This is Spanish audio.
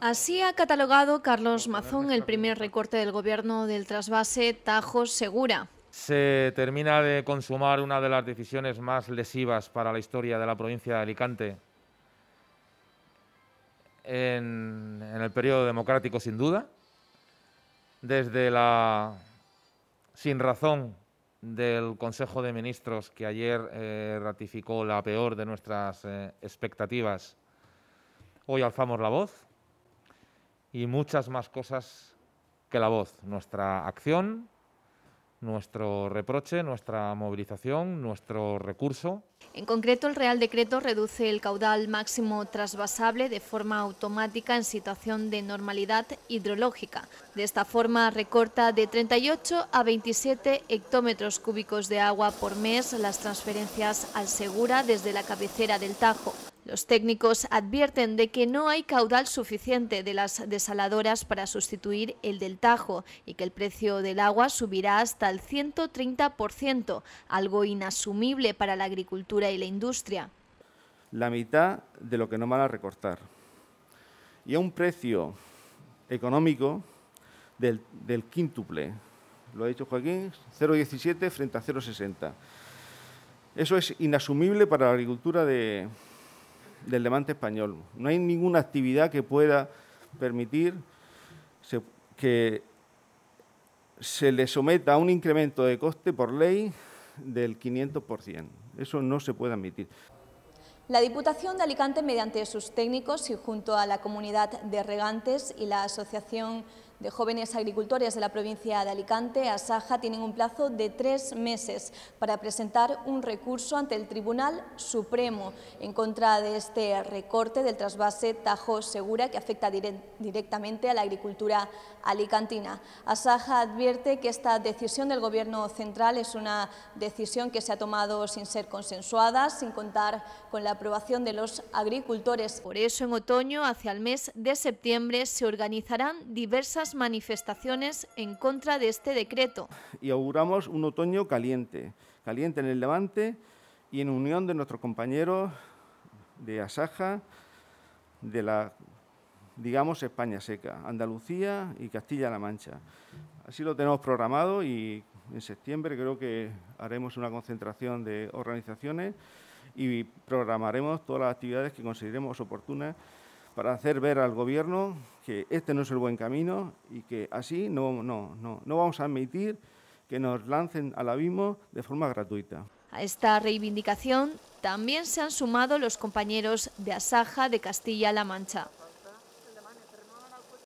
Así ha catalogado Carlos Mazón el primer recorte del gobierno del trasvase tajo Segura. Se termina de consumar una de las decisiones más lesivas para la historia de la provincia de Alicante en, el periodo democrático, sin duda, desde la sin razón del Consejo de Ministros que ayer eh, ratificó la peor de nuestras eh, expectativas. Hoy alzamos la voz y muchas más cosas que la voz. Nuestra acción, nuestro reproche, nuestra movilización, nuestro recurso. En concreto, el Real Decreto reduce el caudal máximo trasvasable de forma automática en situación de normalidad hidrológica. De esta forma, recorta de 38 a 27 hectómetros cúbicos de agua por mes las transferencias al Segura desde la cabecera del Tajo. Los técnicos advierten de que no hay caudal suficiente de las desaladoras para sustituir el del Tajo y que el precio del agua subirá hasta el 130%, algo inasumible para la agricultura y la industria. La mitad de lo que no van a recortar. Y a un precio económico del, del quíntuple. Lo ha dicho Joaquín, 0,17 frente a 0,60. Eso es inasumible para la agricultura de, del levante español. No hay ninguna actividad que pueda permitir que se le someta a un incremento de coste por ley del 500%. Eso no se puede admitir. La Diputación de Alicante, mediante sus técnicos y junto a la comunidad de regantes y la Asociación de jóvenes agricultores de la provincia de Alicante, Asaja, tienen un plazo de tres meses para presentar un recurso ante el Tribunal Supremo en contra de este recorte del trasvase Tajo Segura que afecta directamente a la agricultura alicantina. Asaja advierte que esta decisión del Gobierno central es una decisión que se ha tomado sin ser consensuada, sin contar con la aprobación de los agricultores. Por eso, en otoño, hacia el mes de septiembre, se organizarán diversas manifestaciones en contra de este decreto. Y auguramos un otoño caliente, caliente en el Levante y en unión de nuestros compañeros de Asaja, de la, digamos, España seca, Andalucía y Castilla-La Mancha. Así lo tenemos programado y en septiembre creo que haremos una concentración de organizaciones y programaremos todas las actividades que consideremos oportunas para hacer ver al gobierno que este no es el buen camino y que así no, no, no, no vamos a admitir que nos lancen al abismo de forma gratuita. A esta reivindicación también se han sumado los compañeros de Asaja de Castilla-La Mancha.